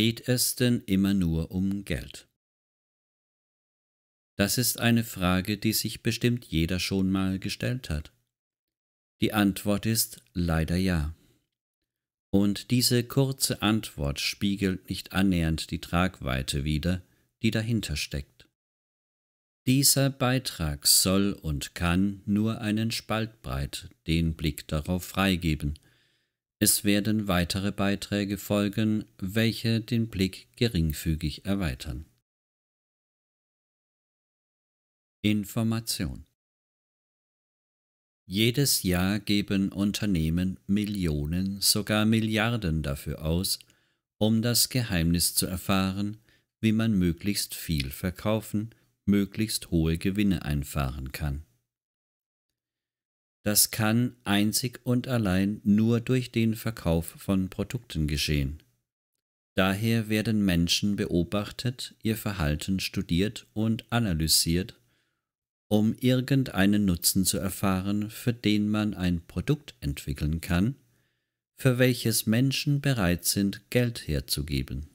geht es denn immer nur um Geld? Das ist eine Frage, die sich bestimmt jeder schon mal gestellt hat. Die Antwort ist leider ja. Und diese kurze Antwort spiegelt nicht annähernd die Tragweite wider, die dahinter steckt. Dieser Beitrag soll und kann nur einen Spalt breit den Blick darauf freigeben – es werden weitere Beiträge folgen, welche den Blick geringfügig erweitern. Information Jedes Jahr geben Unternehmen Millionen, sogar Milliarden dafür aus, um das Geheimnis zu erfahren, wie man möglichst viel verkaufen, möglichst hohe Gewinne einfahren kann. Das kann einzig und allein nur durch den Verkauf von Produkten geschehen. Daher werden Menschen beobachtet, ihr Verhalten studiert und analysiert, um irgendeinen Nutzen zu erfahren, für den man ein Produkt entwickeln kann, für welches Menschen bereit sind, Geld herzugeben.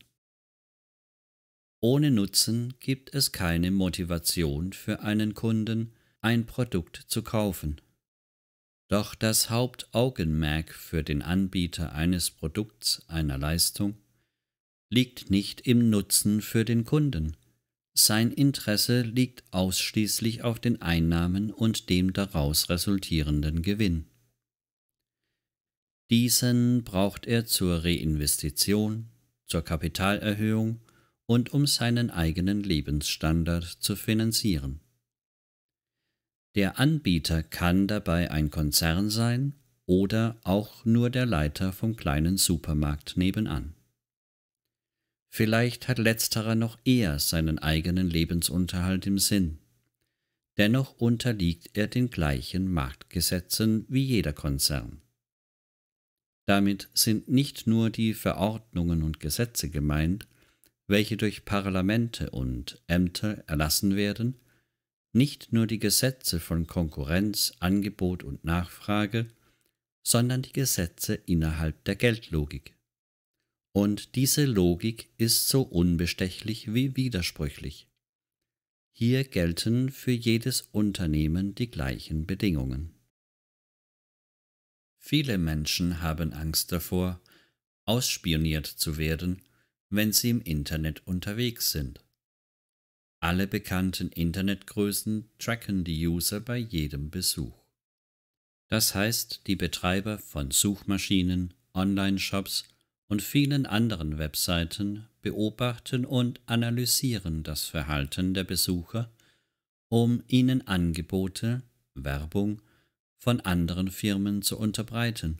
Ohne Nutzen gibt es keine Motivation für einen Kunden, ein Produkt zu kaufen. Doch das Hauptaugenmerk für den Anbieter eines Produkts, einer Leistung, liegt nicht im Nutzen für den Kunden. Sein Interesse liegt ausschließlich auf den Einnahmen und dem daraus resultierenden Gewinn. Diesen braucht er zur Reinvestition, zur Kapitalerhöhung und um seinen eigenen Lebensstandard zu finanzieren. Der Anbieter kann dabei ein Konzern sein oder auch nur der Leiter vom kleinen Supermarkt nebenan. Vielleicht hat letzterer noch eher seinen eigenen Lebensunterhalt im Sinn. Dennoch unterliegt er den gleichen Marktgesetzen wie jeder Konzern. Damit sind nicht nur die Verordnungen und Gesetze gemeint, welche durch Parlamente und Ämter erlassen werden, nicht nur die Gesetze von Konkurrenz, Angebot und Nachfrage, sondern die Gesetze innerhalb der Geldlogik. Und diese Logik ist so unbestechlich wie widersprüchlich. Hier gelten für jedes Unternehmen die gleichen Bedingungen. Viele Menschen haben Angst davor, ausspioniert zu werden, wenn sie im Internet unterwegs sind. Alle bekannten Internetgrößen tracken die User bei jedem Besuch. Das heißt, die Betreiber von Suchmaschinen, Online-Shops und vielen anderen Webseiten beobachten und analysieren das Verhalten der Besucher, um ihnen Angebote, Werbung von anderen Firmen zu unterbreiten.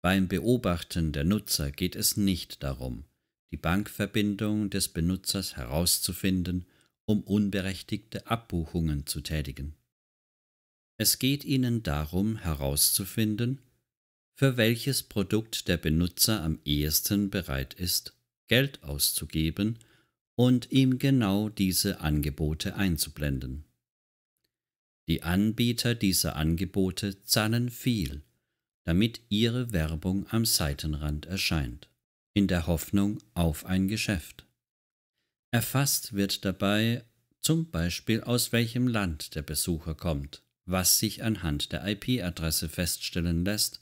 Beim Beobachten der Nutzer geht es nicht darum, die Bankverbindung des Benutzers herauszufinden, um unberechtigte Abbuchungen zu tätigen. Es geht Ihnen darum herauszufinden, für welches Produkt der Benutzer am ehesten bereit ist, Geld auszugeben und ihm genau diese Angebote einzublenden. Die Anbieter dieser Angebote zahlen viel, damit ihre Werbung am Seitenrand erscheint in der Hoffnung auf ein Geschäft. Erfasst wird dabei zum Beispiel aus welchem Land der Besucher kommt, was sich anhand der IP-Adresse feststellen lässt,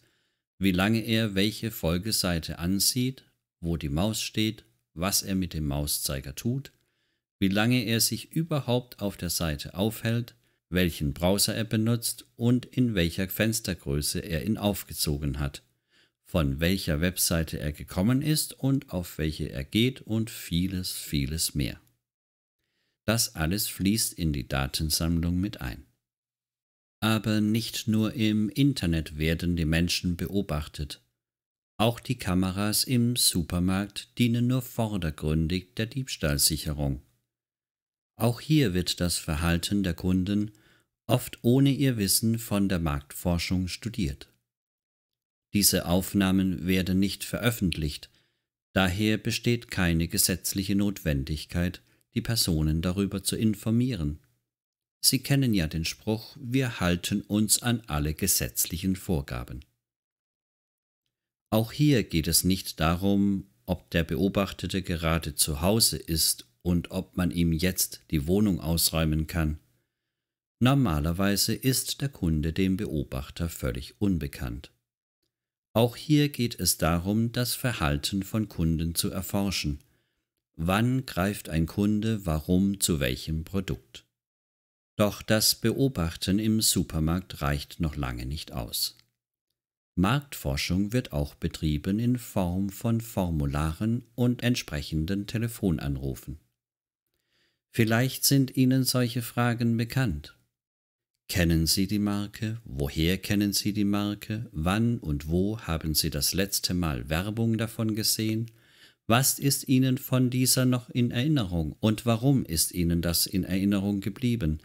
wie lange er welche Folgeseite ansieht, wo die Maus steht, was er mit dem Mauszeiger tut, wie lange er sich überhaupt auf der Seite aufhält, welchen Browser er benutzt und in welcher Fenstergröße er ihn aufgezogen hat von welcher Webseite er gekommen ist und auf welche er geht und vieles, vieles mehr. Das alles fließt in die Datensammlung mit ein. Aber nicht nur im Internet werden die Menschen beobachtet. Auch die Kameras im Supermarkt dienen nur vordergründig der Diebstahlsicherung. Auch hier wird das Verhalten der Kunden oft ohne ihr Wissen von der Marktforschung studiert. Diese Aufnahmen werden nicht veröffentlicht, daher besteht keine gesetzliche Notwendigkeit, die Personen darüber zu informieren. Sie kennen ja den Spruch, wir halten uns an alle gesetzlichen Vorgaben. Auch hier geht es nicht darum, ob der Beobachtete gerade zu Hause ist und ob man ihm jetzt die Wohnung ausräumen kann. Normalerweise ist der Kunde dem Beobachter völlig unbekannt. Auch hier geht es darum, das Verhalten von Kunden zu erforschen. Wann greift ein Kunde warum zu welchem Produkt? Doch das Beobachten im Supermarkt reicht noch lange nicht aus. Marktforschung wird auch betrieben in Form von Formularen und entsprechenden Telefonanrufen. Vielleicht sind Ihnen solche Fragen bekannt. Kennen Sie die Marke? Woher kennen Sie die Marke? Wann und wo haben Sie das letzte Mal Werbung davon gesehen? Was ist Ihnen von dieser noch in Erinnerung und warum ist Ihnen das in Erinnerung geblieben?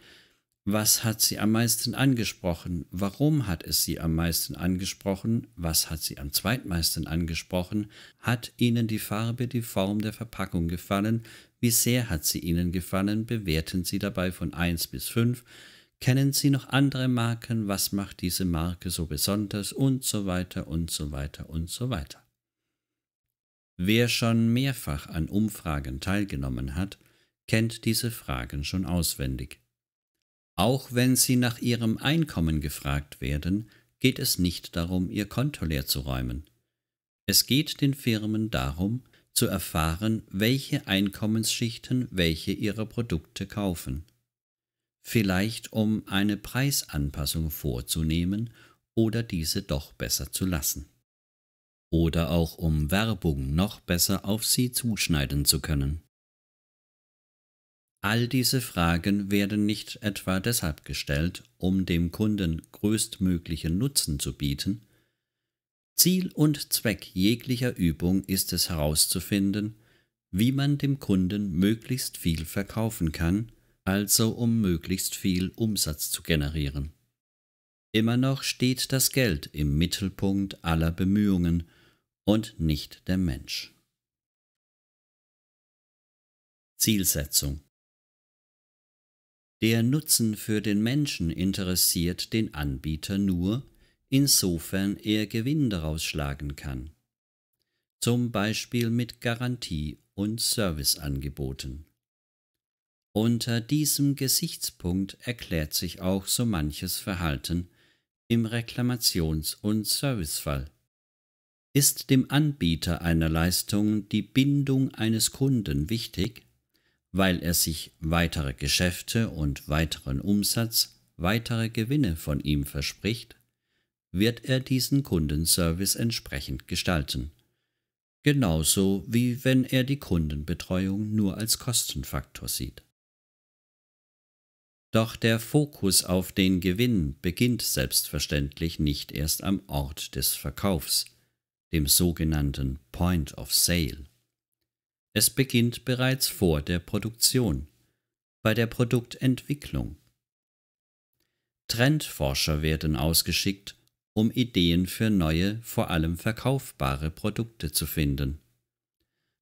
Was hat sie am meisten angesprochen? Warum hat es sie am meisten angesprochen? Was hat sie am zweitmeisten angesprochen? Hat Ihnen die Farbe, die Form der Verpackung gefallen? Wie sehr hat sie Ihnen gefallen? Bewerten Sie dabei von 1 bis 5. Kennen Sie noch andere Marken? Was macht diese Marke so besonders? Und so weiter und so weiter und so weiter. Wer schon mehrfach an Umfragen teilgenommen hat, kennt diese Fragen schon auswendig. Auch wenn Sie nach Ihrem Einkommen gefragt werden, geht es nicht darum, Ihr Konto leer zu räumen. Es geht den Firmen darum, zu erfahren, welche Einkommensschichten welche ihrer Produkte kaufen vielleicht um eine Preisanpassung vorzunehmen oder diese doch besser zu lassen. Oder auch um Werbung noch besser auf sie zuschneiden zu können. All diese Fragen werden nicht etwa deshalb gestellt, um dem Kunden größtmöglichen Nutzen zu bieten. Ziel und Zweck jeglicher Übung ist es herauszufinden, wie man dem Kunden möglichst viel verkaufen kann, also um möglichst viel Umsatz zu generieren. Immer noch steht das Geld im Mittelpunkt aller Bemühungen und nicht der Mensch. Zielsetzung Der Nutzen für den Menschen interessiert den Anbieter nur, insofern er Gewinn daraus schlagen kann, zum Beispiel mit Garantie und Serviceangeboten. Unter diesem Gesichtspunkt erklärt sich auch so manches Verhalten im Reklamations- und Servicefall. Ist dem Anbieter einer Leistung die Bindung eines Kunden wichtig, weil er sich weitere Geschäfte und weiteren Umsatz, weitere Gewinne von ihm verspricht, wird er diesen Kundenservice entsprechend gestalten. Genauso wie wenn er die Kundenbetreuung nur als Kostenfaktor sieht. Doch der Fokus auf den Gewinn beginnt selbstverständlich nicht erst am Ort des Verkaufs, dem sogenannten Point of Sale. Es beginnt bereits vor der Produktion, bei der Produktentwicklung. Trendforscher werden ausgeschickt, um Ideen für neue, vor allem verkaufbare Produkte zu finden.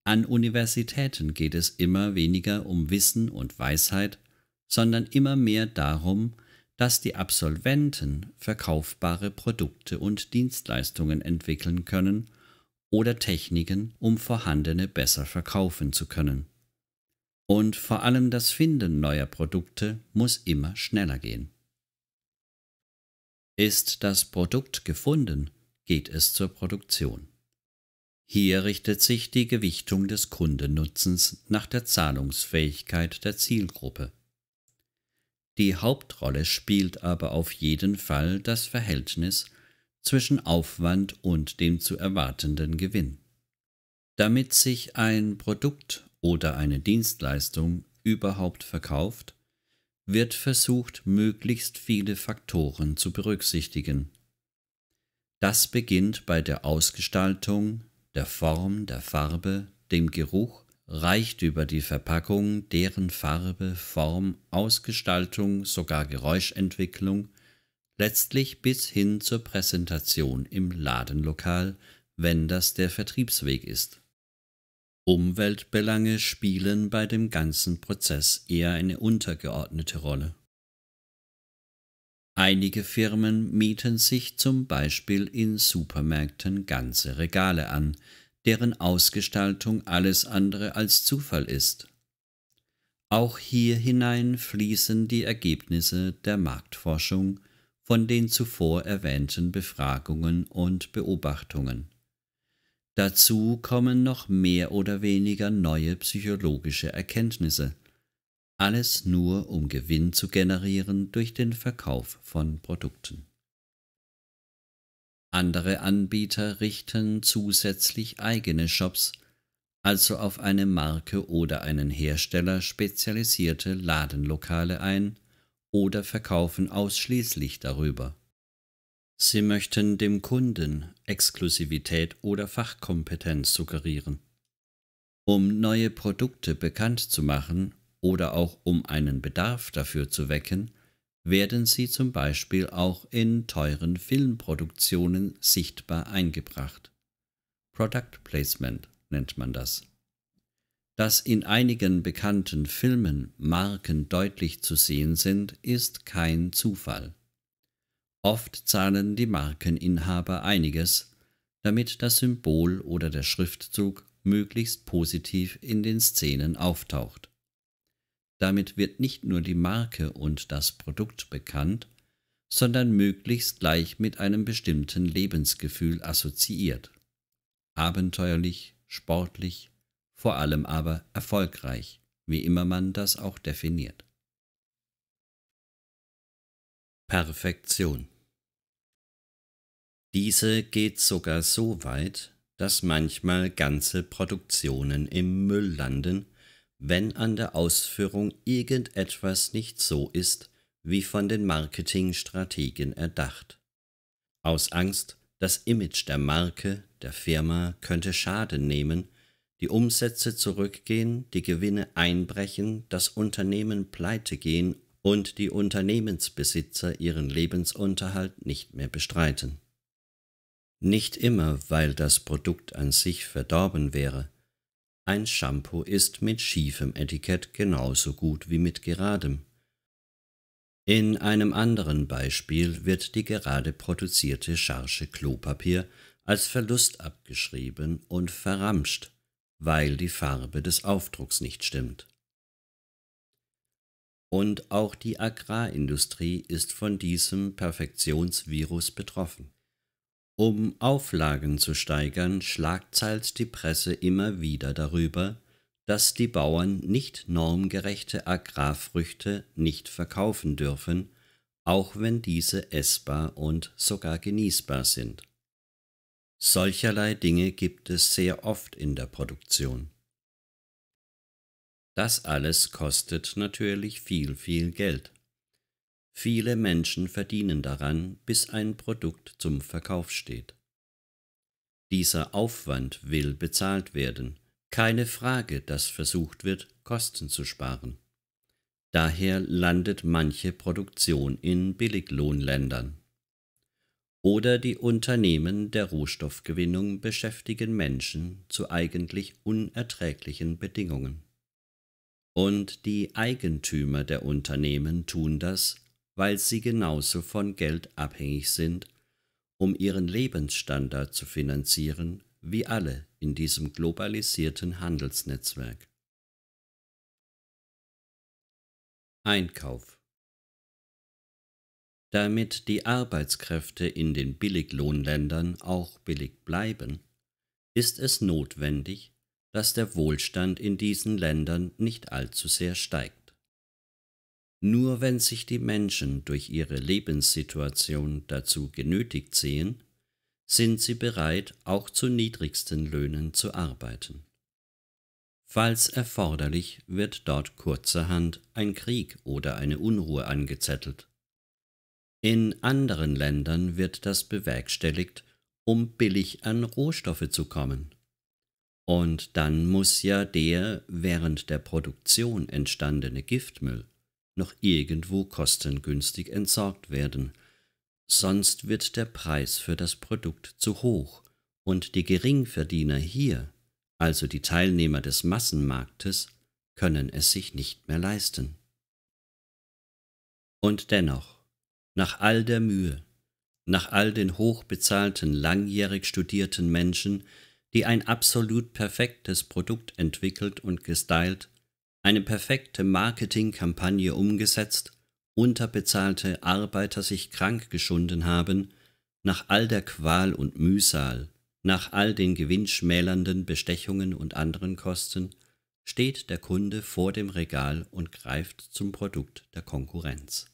An Universitäten geht es immer weniger um Wissen und Weisheit, sondern immer mehr darum, dass die Absolventen verkaufbare Produkte und Dienstleistungen entwickeln können oder Techniken, um vorhandene besser verkaufen zu können. Und vor allem das Finden neuer Produkte muss immer schneller gehen. Ist das Produkt gefunden, geht es zur Produktion. Hier richtet sich die Gewichtung des Kundennutzens nach der Zahlungsfähigkeit der Zielgruppe. Die Hauptrolle spielt aber auf jeden Fall das Verhältnis zwischen Aufwand und dem zu erwartenden Gewinn. Damit sich ein Produkt oder eine Dienstleistung überhaupt verkauft, wird versucht, möglichst viele Faktoren zu berücksichtigen. Das beginnt bei der Ausgestaltung, der Form, der Farbe, dem Geruch, reicht über die Verpackung, deren Farbe, Form, Ausgestaltung, sogar Geräuschentwicklung, letztlich bis hin zur Präsentation im Ladenlokal, wenn das der Vertriebsweg ist. Umweltbelange spielen bei dem ganzen Prozess eher eine untergeordnete Rolle. Einige Firmen mieten sich zum Beispiel in Supermärkten ganze Regale an, deren Ausgestaltung alles andere als Zufall ist. Auch hier hinein fließen die Ergebnisse der Marktforschung von den zuvor erwähnten Befragungen und Beobachtungen. Dazu kommen noch mehr oder weniger neue psychologische Erkenntnisse, alles nur um Gewinn zu generieren durch den Verkauf von Produkten. Andere Anbieter richten zusätzlich eigene Shops, also auf eine Marke oder einen Hersteller spezialisierte Ladenlokale ein oder verkaufen ausschließlich darüber. Sie möchten dem Kunden Exklusivität oder Fachkompetenz suggerieren. Um neue Produkte bekannt zu machen oder auch um einen Bedarf dafür zu wecken, werden sie zum Beispiel auch in teuren Filmproduktionen sichtbar eingebracht. Product Placement nennt man das. Dass in einigen bekannten Filmen Marken deutlich zu sehen sind, ist kein Zufall. Oft zahlen die Markeninhaber einiges, damit das Symbol oder der Schriftzug möglichst positiv in den Szenen auftaucht. Damit wird nicht nur die Marke und das Produkt bekannt, sondern möglichst gleich mit einem bestimmten Lebensgefühl assoziiert. Abenteuerlich, sportlich, vor allem aber erfolgreich, wie immer man das auch definiert. Perfektion Diese geht sogar so weit, dass manchmal ganze Produktionen im Müll landen, wenn an der Ausführung irgendetwas nicht so ist, wie von den Marketingstrategen erdacht. Aus Angst, das Image der Marke, der Firma könnte Schaden nehmen, die Umsätze zurückgehen, die Gewinne einbrechen, das Unternehmen pleite gehen und die Unternehmensbesitzer ihren Lebensunterhalt nicht mehr bestreiten. Nicht immer, weil das Produkt an sich verdorben wäre, ein Shampoo ist mit schiefem Etikett genauso gut wie mit geradem. In einem anderen Beispiel wird die gerade produzierte Charge Klopapier als Verlust abgeschrieben und verramscht, weil die Farbe des Aufdrucks nicht stimmt. Und auch die Agrarindustrie ist von diesem Perfektionsvirus betroffen. Um Auflagen zu steigern, schlagzeilt die Presse immer wieder darüber, dass die Bauern nicht normgerechte Agrarfrüchte nicht verkaufen dürfen, auch wenn diese essbar und sogar genießbar sind. Solcherlei Dinge gibt es sehr oft in der Produktion. Das alles kostet natürlich viel, viel Geld. Viele Menschen verdienen daran, bis ein Produkt zum Verkauf steht. Dieser Aufwand will bezahlt werden, keine Frage, dass versucht wird, Kosten zu sparen. Daher landet manche Produktion in Billiglohnländern. Oder die Unternehmen der Rohstoffgewinnung beschäftigen Menschen zu eigentlich unerträglichen Bedingungen. Und die Eigentümer der Unternehmen tun das weil sie genauso von Geld abhängig sind, um ihren Lebensstandard zu finanzieren, wie alle in diesem globalisierten Handelsnetzwerk. Einkauf Damit die Arbeitskräfte in den Billiglohnländern auch billig bleiben, ist es notwendig, dass der Wohlstand in diesen Ländern nicht allzu sehr steigt. Nur wenn sich die Menschen durch ihre Lebenssituation dazu genötigt sehen, sind sie bereit, auch zu niedrigsten Löhnen zu arbeiten. Falls erforderlich, wird dort kurzerhand ein Krieg oder eine Unruhe angezettelt. In anderen Ländern wird das bewerkstelligt, um billig an Rohstoffe zu kommen. Und dann muss ja der während der Produktion entstandene Giftmüll noch irgendwo kostengünstig entsorgt werden, sonst wird der Preis für das Produkt zu hoch und die Geringverdiener hier, also die Teilnehmer des Massenmarktes, können es sich nicht mehr leisten. Und dennoch, nach all der Mühe, nach all den hochbezahlten, langjährig studierten Menschen, die ein absolut perfektes Produkt entwickelt und gestylt eine perfekte Marketingkampagne umgesetzt, unterbezahlte Arbeiter sich krank geschunden haben, nach all der Qual und Mühsal, nach all den gewinnschmälernden Bestechungen und anderen Kosten, steht der Kunde vor dem Regal und greift zum Produkt der Konkurrenz.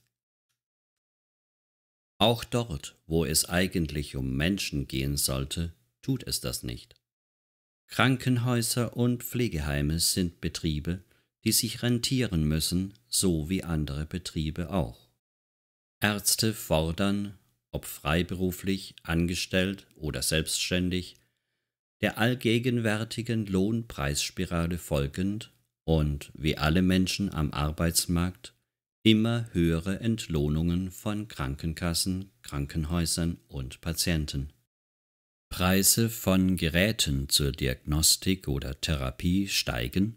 Auch dort, wo es eigentlich um Menschen gehen sollte, tut es das nicht. Krankenhäuser und Pflegeheime sind Betriebe, die sich rentieren müssen, so wie andere Betriebe auch. Ärzte fordern, ob freiberuflich, angestellt oder selbstständig, der allgegenwärtigen Lohnpreisspirale folgend und, wie alle Menschen am Arbeitsmarkt, immer höhere Entlohnungen von Krankenkassen, Krankenhäusern und Patienten. Preise von Geräten zur Diagnostik oder Therapie steigen,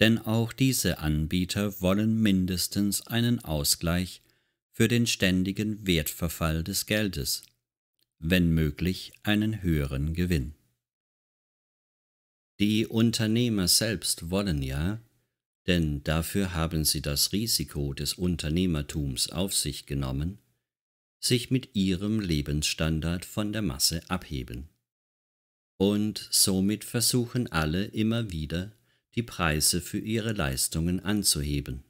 denn auch diese Anbieter wollen mindestens einen Ausgleich für den ständigen Wertverfall des Geldes, wenn möglich einen höheren Gewinn. Die Unternehmer selbst wollen ja, denn dafür haben sie das Risiko des Unternehmertums auf sich genommen, sich mit ihrem Lebensstandard von der Masse abheben. Und somit versuchen alle immer wieder die Preise für ihre Leistungen anzuheben.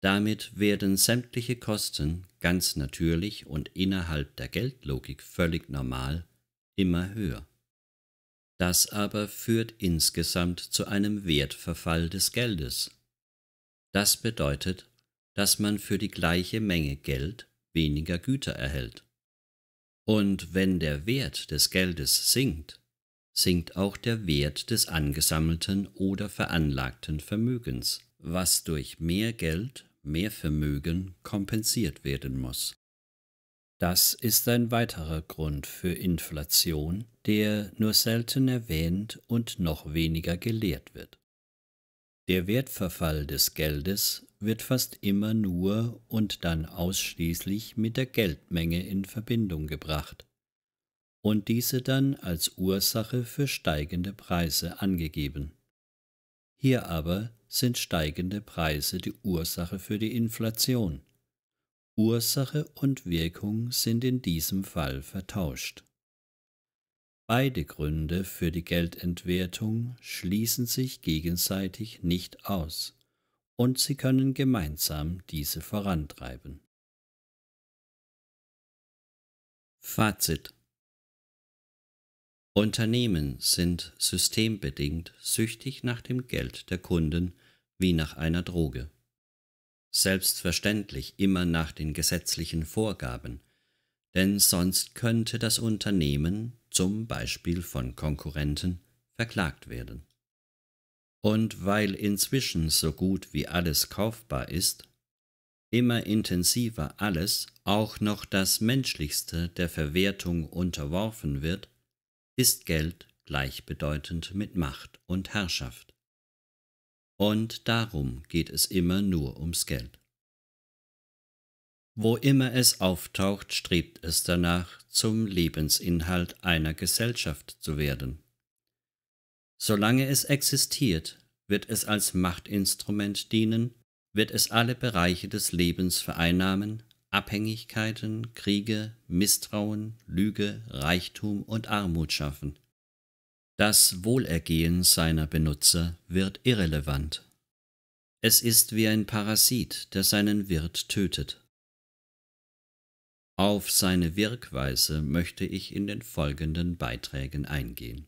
Damit werden sämtliche Kosten ganz natürlich und innerhalb der Geldlogik völlig normal immer höher. Das aber führt insgesamt zu einem Wertverfall des Geldes. Das bedeutet, dass man für die gleiche Menge Geld weniger Güter erhält. Und wenn der Wert des Geldes sinkt, sinkt auch der Wert des angesammelten oder veranlagten Vermögens, was durch mehr Geld, mehr Vermögen kompensiert werden muss. Das ist ein weiterer Grund für Inflation, der nur selten erwähnt und noch weniger gelehrt wird. Der Wertverfall des Geldes wird fast immer nur und dann ausschließlich mit der Geldmenge in Verbindung gebracht, und diese dann als Ursache für steigende Preise angegeben. Hier aber sind steigende Preise die Ursache für die Inflation. Ursache und Wirkung sind in diesem Fall vertauscht. Beide Gründe für die Geldentwertung schließen sich gegenseitig nicht aus und sie können gemeinsam diese vorantreiben. Fazit Unternehmen sind systembedingt süchtig nach dem Geld der Kunden wie nach einer Droge. Selbstverständlich immer nach den gesetzlichen Vorgaben, denn sonst könnte das Unternehmen zum Beispiel von Konkurrenten verklagt werden. Und weil inzwischen so gut wie alles kaufbar ist, immer intensiver alles, auch noch das Menschlichste der Verwertung unterworfen wird, ist Geld gleichbedeutend mit Macht und Herrschaft. Und darum geht es immer nur ums Geld. Wo immer es auftaucht, strebt es danach, zum Lebensinhalt einer Gesellschaft zu werden. Solange es existiert, wird es als Machtinstrument dienen, wird es alle Bereiche des Lebens vereinnahmen, Abhängigkeiten, Kriege, Misstrauen, Lüge, Reichtum und Armut schaffen. Das Wohlergehen seiner Benutzer wird irrelevant. Es ist wie ein Parasit, der seinen Wirt tötet. Auf seine Wirkweise möchte ich in den folgenden Beiträgen eingehen.